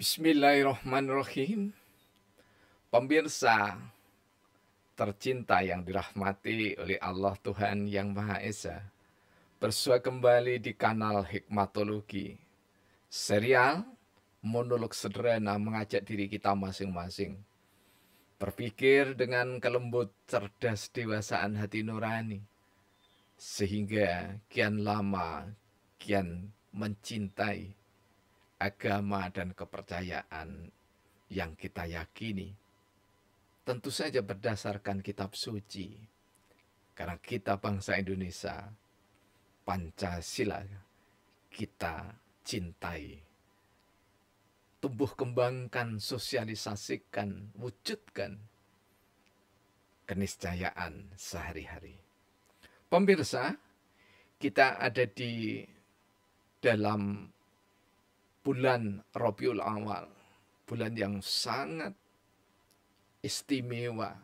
Bismillahirrahmanirrahim Pemirsa tercinta yang dirahmati oleh Allah Tuhan Yang Maha Esa Bersua kembali di kanal Hikmatologi Serial monolog sederhana mengajak diri kita masing-masing. Berpikir dengan kelembut cerdas dewasaan hati nurani. Sehingga kian lama kian mencintai agama dan kepercayaan yang kita yakini. Tentu saja berdasarkan kitab suci. Karena kita bangsa Indonesia, Pancasila, kita cintai tumbuh kembangkan, sosialisasikan, wujudkan keniscayaan sehari-hari. Pemirsa, kita ada di dalam bulan Rabiul Awal, bulan yang sangat istimewa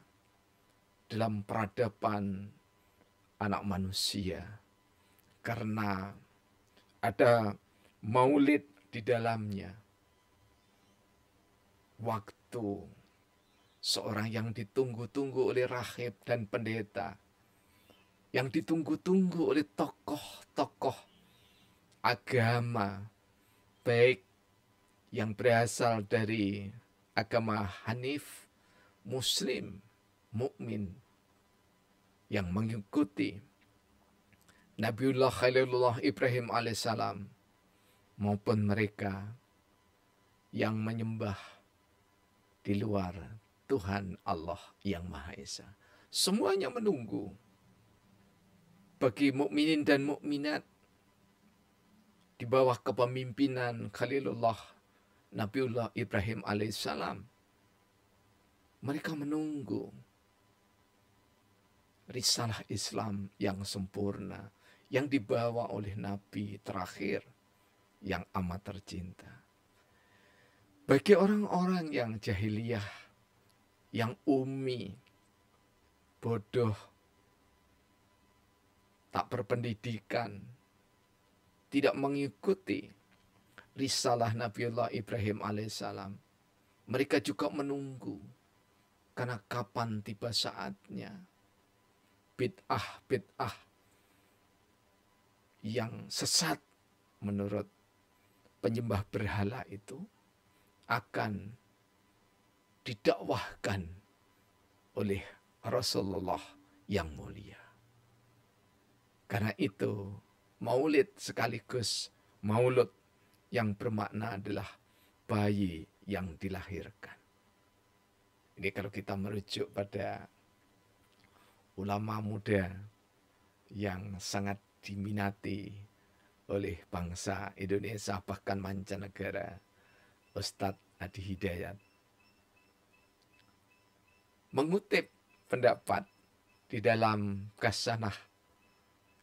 dalam peradaban anak manusia karena ada maulid di dalamnya waktu. Seorang yang ditunggu-tunggu oleh rahib dan pendeta. Yang ditunggu-tunggu oleh tokoh-tokoh agama. Baik yang berasal dari agama Hanif, Muslim, mukmin yang mengikuti Nabiullah Khalilullah Ibrahim alaihissalam maupun mereka yang menyembah di luar Tuhan Allah yang Maha Esa. Semuanya menunggu bagi mukminin dan mukminat di bawah kepemimpinan Khalilullah Nabiullah Ibrahim alaihissalam. Mereka menunggu risalah Islam yang sempurna yang dibawa oleh nabi terakhir yang amat tercinta. Bagi orang-orang yang jahiliyah, yang umi, bodoh, tak berpendidikan, tidak mengikuti risalah Nabiullah Ibrahim alaihissalam. Mereka juga menunggu karena kapan tiba saatnya bid'ah bid'ah yang sesat menurut penyembah berhala itu akan didakwahkan oleh Rasulullah yang mulia. Karena itu, maulid sekaligus maulud yang bermakna adalah bayi yang dilahirkan. Ini kalau kita merujuk pada ulama muda yang sangat diminati oleh bangsa Indonesia bahkan mancanegara Ustadz Adi Hidayat. Mengutip pendapat di dalam kasanah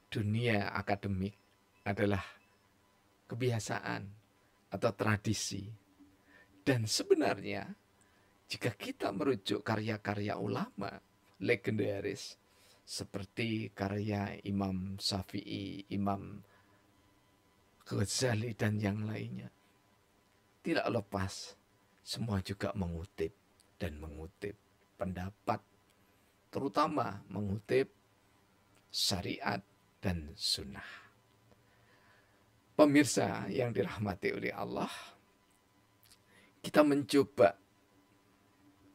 dunia akademik adalah kebiasaan atau tradisi. Dan sebenarnya jika kita merujuk karya-karya ulama legendaris seperti karya Imam Syafi'i, Imam Ghazali dan yang lainnya, tidak lepas. Semua juga mengutip dan mengutip pendapat, terutama mengutip syariat dan sunnah. Pemirsa yang dirahmati oleh Allah, kita mencoba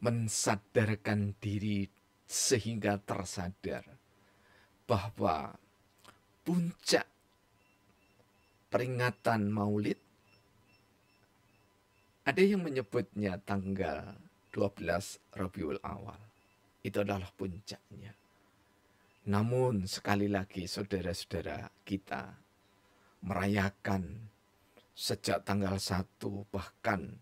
mensadarkan diri sehingga tersadar bahwa puncak peringatan Maulid ada yang menyebutnya tanggal 12 Rabiul Awal. Itu adalah puncaknya. Namun sekali lagi saudara-saudara kita merayakan sejak tanggal 1 bahkan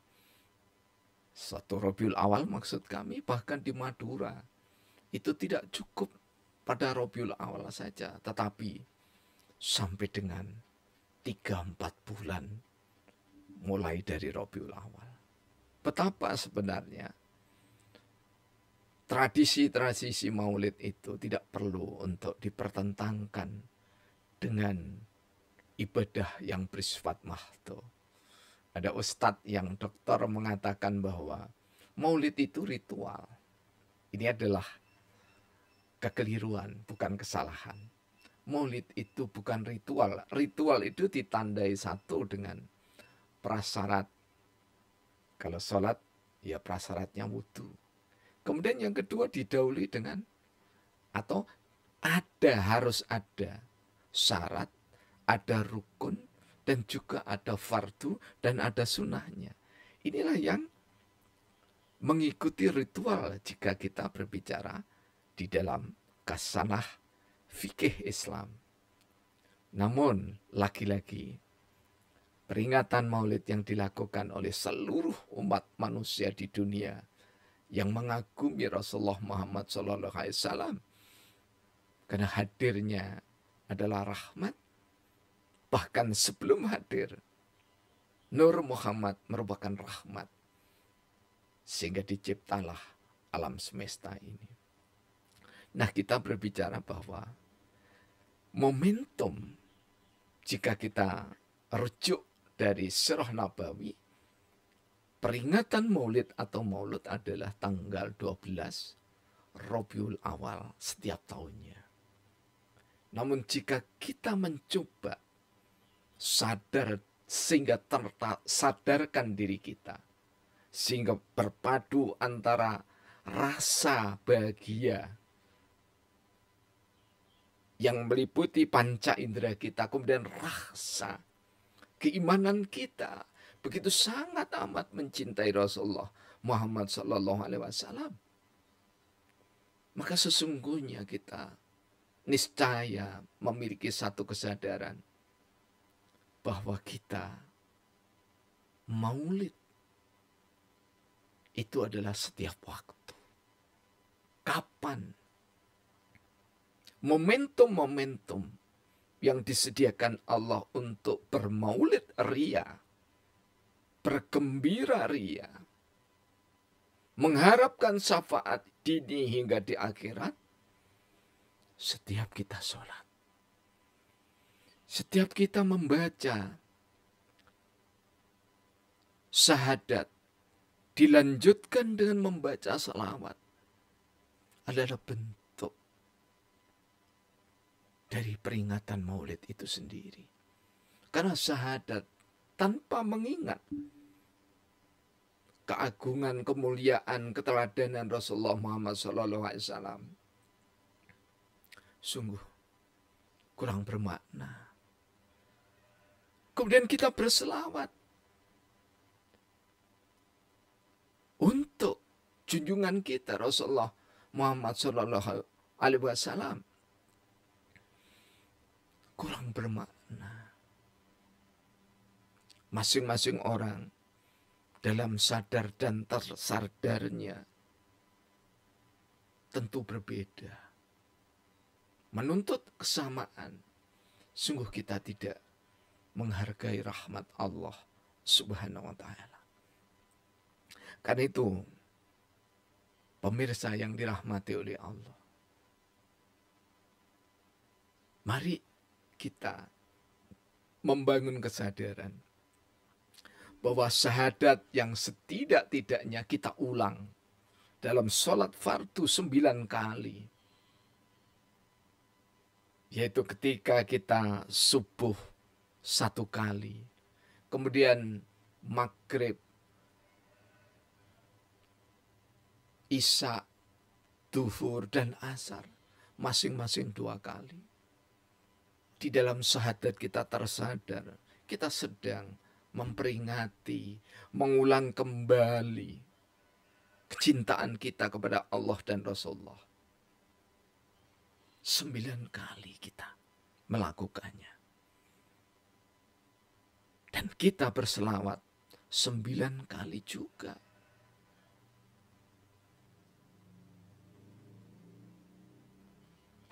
satu Robiul Awal maksud kami bahkan di Madura itu tidak cukup pada Robiul Awal saja tetapi sampai dengan 3-4 bulan mulai dari Robiul Awal. Betapa sebenarnya tradisi-tradisi maulid itu tidak perlu untuk dipertentangkan dengan ibadah yang bersifat mahto. Ada ustadz yang dokter mengatakan bahwa maulid itu ritual. Ini adalah kekeliruan, bukan kesalahan. Maulid itu bukan ritual. Ritual itu ditandai satu dengan prasyarat. Kalau sholat, ya prasyaratnya wudhu. Kemudian yang kedua didahului dengan atau ada harus ada syarat, ada rukun, dan juga ada fardu dan ada sunnahnya. Inilah yang mengikuti ritual jika kita berbicara di dalam kasanah fikih Islam. Namun, lagi-lagi peringatan Maulid yang dilakukan oleh seluruh umat manusia di dunia yang mengagumi Rasulullah Muhammad SAW karena hadirnya adalah rahmat bahkan sebelum hadir Nur Muhammad merupakan rahmat sehingga diciptalah alam semesta ini. Nah, kita berbicara bahwa momentum jika kita rujuk dari Sirah Nabawi, peringatan maulid atau maulud adalah tanggal 12 Robiul Awal setiap tahunnya. Namun jika kita mencoba sadar sehingga terta, sadarkan diri kita, sehingga berpadu antara rasa bahagia yang meliputi panca indera kita, kemudian rasa keimanan kita begitu sangat amat mencintai Rasulullah Muhammad Sallallahu Alaihi Wasallam. Maka sesungguhnya kita niscaya memiliki satu kesadaran bahwa kita maulid itu adalah setiap waktu. Kapan? Momentum-momentum yang disediakan Allah untuk bermaulid ria, bergembira ria, mengharapkan syafaat dini hingga di akhirat, setiap kita sholat, setiap kita membaca syahadat, dilanjutkan dengan membaca salawat adalah bentuk dari peringatan maulid itu sendiri. Karena syahadat tanpa mengingat keagungan, kemuliaan, keteladanan Rasulullah Muhammad SAW sungguh kurang bermakna. Kemudian kita berselawat untuk junjungan kita Rasulullah Muhammad SAW kurang bermakna. Masing-masing orang dalam sadar dan tersadarnya tentu berbeda. Menuntut kesamaan, sungguh kita tidak menghargai rahmat Allah Subhanahu wa Ta'ala. Karena itu, pemirsa yang dirahmati oleh Allah, mari kita membangun kesadaran bahwa syahadat yang setidak-tidaknya kita ulang dalam sholat fardu sembilan kali. Yaitu ketika kita subuh satu kali, kemudian maghrib, isya, duhur, dan asar masing-masing dua kali di dalam sahadat kita tersadar, kita sedang memperingati, mengulang kembali kecintaan kita kepada Allah dan Rasulullah. Sembilan kali kita melakukannya. Dan kita berselawat sembilan kali juga.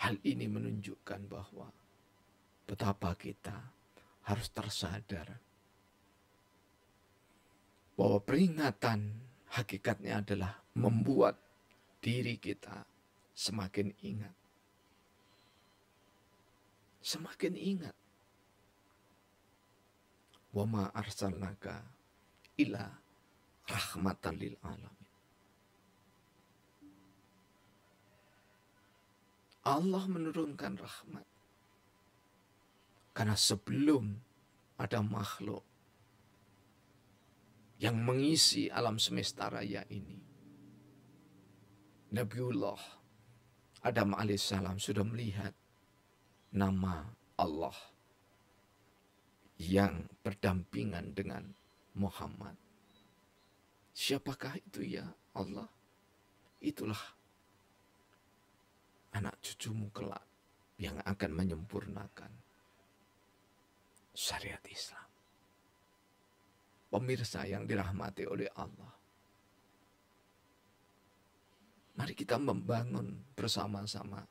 Hal ini menunjukkan bahwa betapa kita harus tersadar bahwa peringatan hakikatnya adalah membuat diri kita semakin ingat. Semakin ingat. Wama arsalnaka ila rahmatan lil alamin. Allah menurunkan rahmat karena sebelum ada makhluk yang mengisi alam semesta raya ini. Nabiullah Adam alaihissalam sudah melihat nama Allah yang berdampingan dengan Muhammad. Siapakah itu ya Allah? Itulah anak cucumu kelak yang akan menyempurnakan syariat Islam. Pemirsa yang dirahmati oleh Allah. Mari kita membangun bersama-sama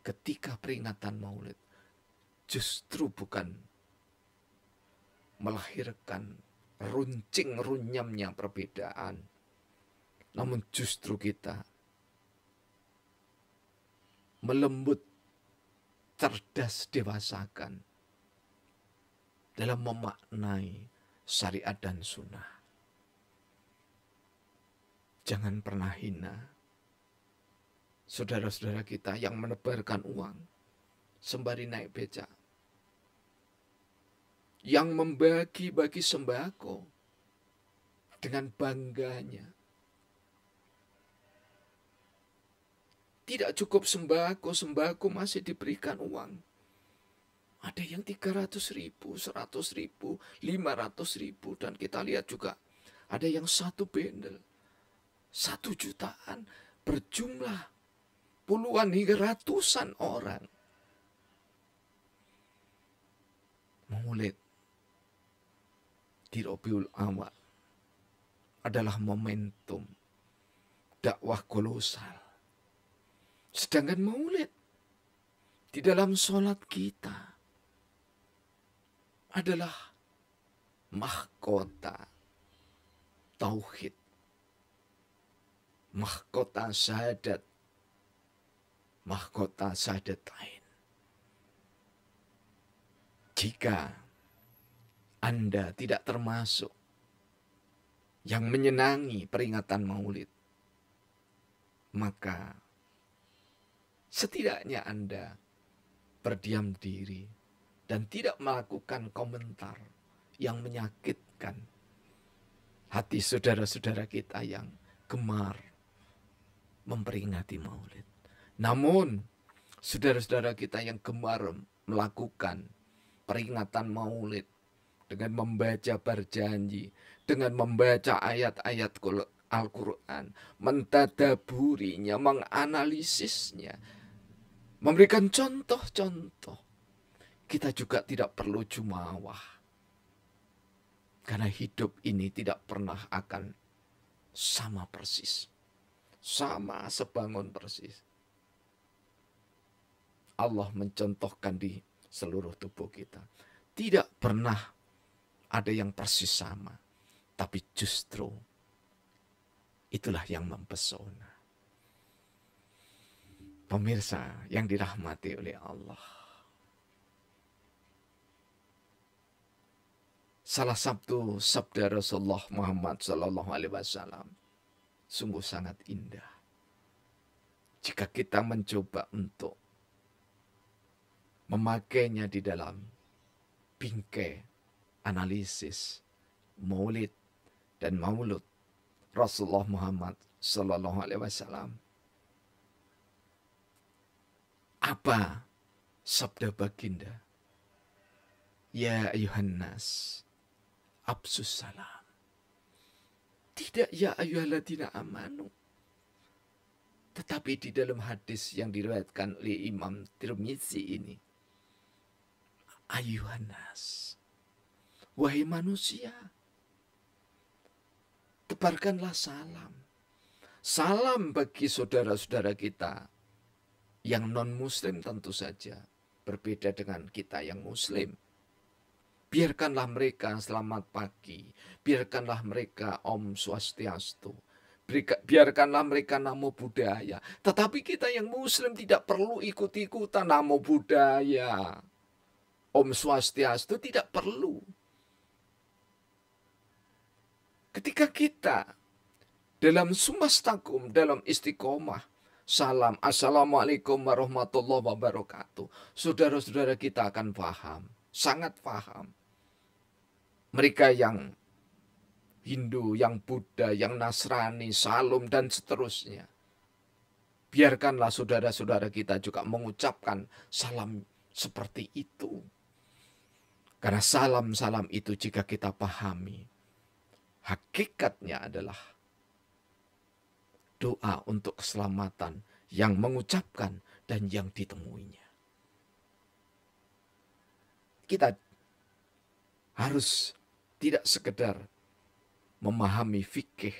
ketika peringatan maulid justru bukan melahirkan runcing runyamnya perbedaan. Namun justru kita melembut cerdas dewasakan dalam memaknai syariat dan sunnah. Jangan pernah hina saudara-saudara kita yang menebarkan uang sembari naik becak. Yang membagi-bagi sembako dengan bangganya. Tidak cukup sembako, sembako masih diberikan uang ada yang 300 ribu, 100 ribu, 500 ribu. Dan kita lihat juga ada yang satu bendel, satu jutaan, berjumlah puluhan hingga ratusan orang. Maulid di Robiul Awal adalah momentum dakwah kolosal. Sedangkan maulid di dalam sholat kita adalah mahkota tauhid, mahkota syahadat, mahkota syahadat lain. Jika Anda tidak termasuk yang menyenangi peringatan Maulid, maka setidaknya Anda berdiam diri dan tidak melakukan komentar yang menyakitkan hati saudara-saudara kita yang gemar memperingati Maulid. Namun, saudara-saudara kita yang gemar melakukan peringatan Maulid dengan membaca berjanji, dengan membaca ayat-ayat Al-Quran, mentadaburinya, menganalisisnya, memberikan contoh-contoh kita juga tidak perlu jumawa. Karena hidup ini tidak pernah akan sama persis. Sama sebangun persis. Allah mencontohkan di seluruh tubuh kita. Tidak pernah ada yang persis sama. Tapi justru itulah yang mempesona. Pemirsa yang dirahmati oleh Allah salah satu sabda Rasulullah Muhammad Sallallahu Alaihi Wasallam sungguh sangat indah. Jika kita mencoba untuk memakainya di dalam bingkai analisis maulid dan maulud Rasulullah Muhammad Sallallahu Alaihi Wasallam. Apa sabda baginda? Ya ayuhan absus salam. Tidak ya ayuhaladina amanu. Tetapi di dalam hadis yang diriwayatkan oleh Imam Tirmizi ini. Ayuhanas. Wahai manusia. Tebarkanlah salam. Salam bagi saudara-saudara kita. Yang non-muslim tentu saja. Berbeda dengan kita yang muslim Biarkanlah mereka selamat pagi. Biarkanlah mereka om swastiastu. Biarkanlah mereka namo budaya. Tetapi kita yang muslim tidak perlu ikut-ikutan namo budaya. Om swastiastu tidak perlu. Ketika kita dalam sumastakum, dalam istiqomah, salam, assalamualaikum warahmatullahi wabarakatuh. Saudara-saudara kita akan paham sangat paham. Mereka yang Hindu, yang Buddha, yang Nasrani, Salom, dan seterusnya. Biarkanlah saudara-saudara kita juga mengucapkan salam seperti itu. Karena salam-salam itu jika kita pahami, hakikatnya adalah doa untuk keselamatan yang mengucapkan dan yang ditemuinya. Kita harus tidak sekedar memahami fikih,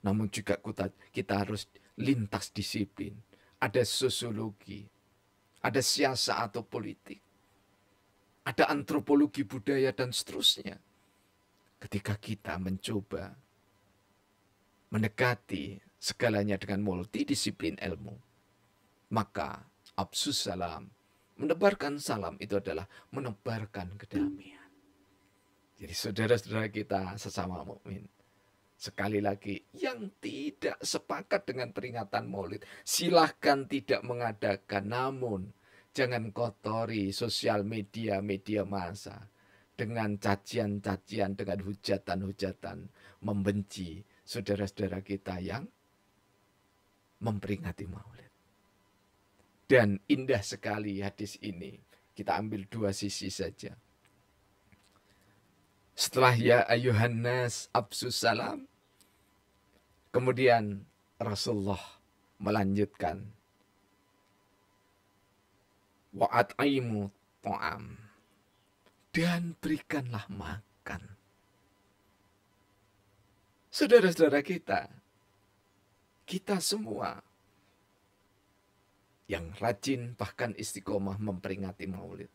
namun juga kita, kita harus lintas disiplin. Ada sosiologi, ada siasa atau politik, ada antropologi budaya dan seterusnya. Ketika kita mencoba mendekati segalanya dengan multidisiplin ilmu, maka absus salam Menebarkan salam itu adalah menebarkan kedamaian. Jadi saudara-saudara kita sesama mukmin, sekali lagi yang tidak sepakat dengan peringatan Maulid, silahkan tidak mengadakan. Namun jangan kotori sosial media media massa dengan cacian-cacian, dengan hujatan-hujatan membenci saudara-saudara kita yang memperingati Maulid. Dan indah sekali hadis ini. Kita ambil dua sisi saja. Setelah ya ayuhan nas absus salam. Kemudian Rasulullah melanjutkan. Wa'at'imu ta'am. Dan berikanlah makan. Saudara-saudara kita, kita semua yang rajin bahkan istiqomah memperingati maulid.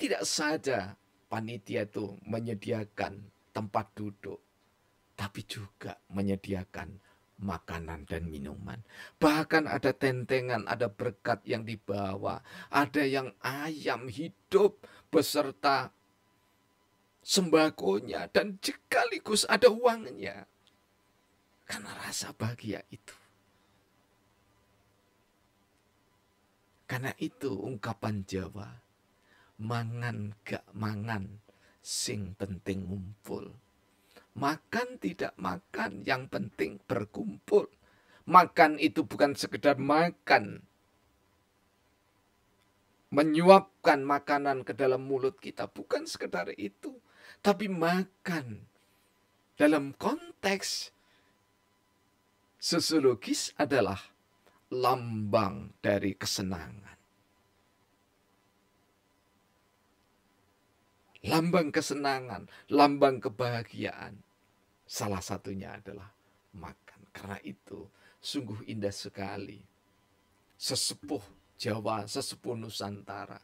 Tidak saja panitia itu menyediakan tempat duduk, tapi juga menyediakan makanan dan minuman. Bahkan ada tentengan, ada berkat yang dibawa, ada yang ayam hidup beserta sembakonya dan sekaligus ada uangnya. Karena rasa bahagia itu. Karena itu ungkapan Jawa, mangan gak mangan, sing penting ngumpul. Makan tidak makan, yang penting berkumpul. Makan itu bukan sekedar makan. Menyuapkan makanan ke dalam mulut kita bukan sekedar itu. Tapi makan dalam konteks sosiologis adalah lambang dari kesenangan. Lambang kesenangan, lambang kebahagiaan. Salah satunya adalah makan. Karena itu sungguh indah sekali. Sesepuh Jawa, sesepuh Nusantara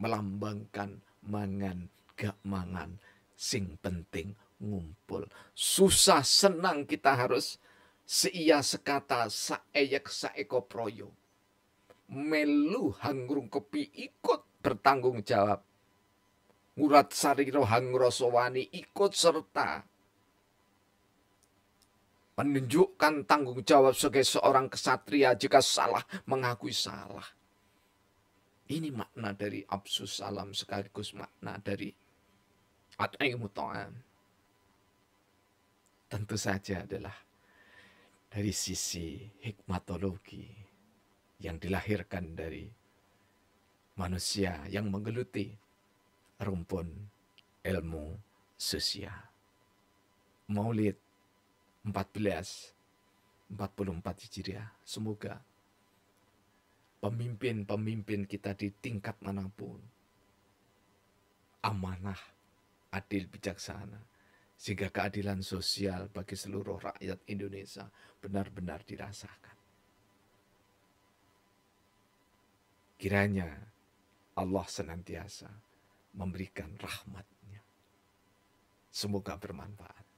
melambangkan mangan gak mangan sing penting ngumpul. Susah senang kita harus seia sekata saeyek saeko proyo. Melu hangrung kepi ikut bertanggung jawab. Ngurat sariro hangrosowani ikut serta menunjukkan tanggung jawab sebagai seorang kesatria jika salah mengakui salah. Ini makna dari absus salam sekaligus makna dari ataimu ta'am. Tentu saja adalah dari sisi hikmatologi yang dilahirkan dari manusia yang menggeluti rumpun ilmu sosial. Maulid 14 44 Hijriah. Semoga pemimpin-pemimpin kita di tingkat manapun amanah, adil, bijaksana sehingga keadilan sosial bagi seluruh rakyat Indonesia benar-benar dirasakan. Kiranya Allah senantiasa memberikan rahmatnya. Semoga bermanfaat.